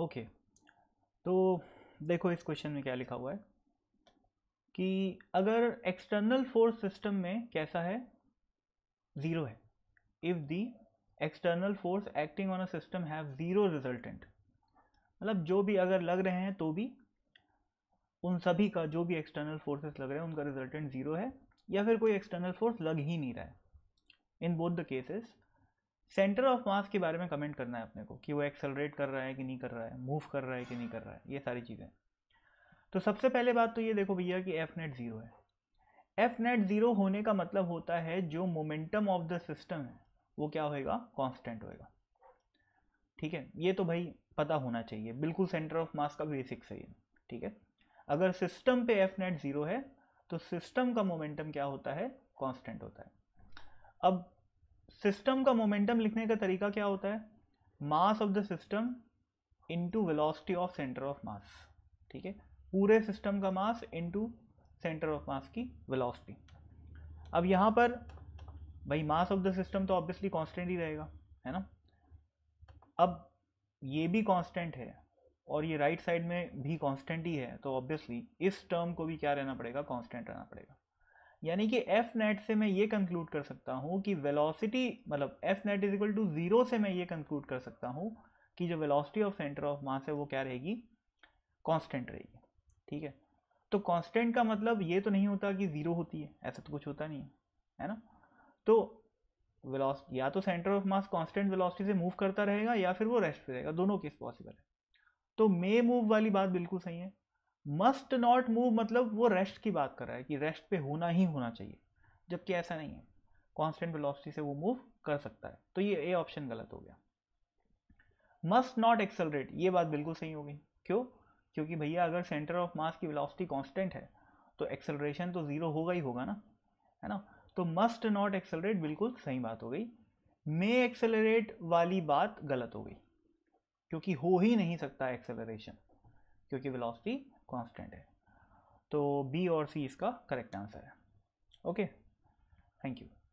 okay तो देखो इस क्वेश्चन में क्या लिखा हुआ है कि अगर एक्सटर्नल फोर्स सिस्टम में कैसा है ज़ीरो है if the external force acting on a system have zero resultant मतलब जो भी अगर लग रहे हैं तो भी उन सभी का जो भी एक्सटर्नल फोर्सेस लग रहे हैं उनका रिजल्टेंट ज़ीरो है या फिर कोई एक्सटर्नल फोर्स लग ही नहीं रहा है in both the cases centre of mass के बारे में कमेंट करना है अपने को कि वो एक्सेलरेट कर रहा है कि नहीं कर रहा है मूव कर रहा है कि नहीं कर रहा है ये सारी चीज़ें तो सबसे पहले बात तो ये देखो भैया कि एफ नेट ज़ीरो है एफ नेट ज़ीरो होने का मतलब होता है जो मोमेंटम ऑफ द सिस्टम है वो क्या होएगा कांस्टेंट होएगा ठीक है ये तो भाई पता होना चाहिए बिल्कुल सेंटर ऑफ मास का बेसिक्स है ये ठीक है अगर सिस्टम पे एफ नेट ज़ीरो है तो सिस्टम का मोमेंटम क्या होता है कॉन्स्टेंट होता है अब सिस्टम का मोमेंटम लिखने का तरीका क्या होता है mass of the system into velocity of centre of mass ठीक है पूरे सिस्टम का mass into centre of mass की वेलोसिटी अब यहाँ पर भाई मास ऑफ द सिस्टम तो ऑब्वियसली कांस्टेंट ही रहेगा है ना अब ये भी कांस्टेंट है और ये राइट right साइड में भी कांस्टेंट ही है तो ऑब्वियसली इस टर्म को भी क्या रहना पड़ेगा कांस्टेंट रहना पड़ेगा यानी कि एफ नेट से मैं ये कंक्लूड कर सकता हूँ कि वेलोसिटी मतलब F net is equal to zero से मैं ये कंक्लूड कर सकता हूँ कि जो velocity of centre of mass है वो क्या रहेगी कांस्टेंट रहेगी ठीक है तो कांस्टेंट का मतलब ये तो नहीं होता कि ज़ीरो होती है ऐसा तो कुछ होता नहीं है है ना तो वेलोसिटी या तो centre of mass constant velocity से मूव करता रहेगा या फिर वो रेस्ट पर रहेगा दोनों केस पॉसिबल है तो मे मूव वाली बात बिल्कुल सही है मस्ट नॉट मूव मतलब वो रेस्ट की बात कर रहा है कि रेस्ट पे होना ही होना चाहिए जबकि ऐसा नहीं है कॉन्स्टेंट वेलोसिटी से वो मूव कर सकता है तो ये ए ऑप्शन गलत हो गया मस्ट नॉट एक्सेलरेट ये बात बिल्कुल सही हो गई क्यों क्योंकि भैया अगर सेंटर ऑफ मास की वेलोसिटी कांस्टेंट है तो एक्सेलरेशन तो ज़ीरो होगा ही होगा ना है ना तो मस्ट नॉट एक्सेलरेट बिल्कुल सही बात हो गई मे एक्सेलरेट वाली बात गलत हो गई क्योंकि हो ही नहीं सकता एक्सेलरेशन क्योंकि वेलोसिटी कॉन्स्टेंट है तो बी और सी इसका करेक्ट आंसर है ओके थैंक यू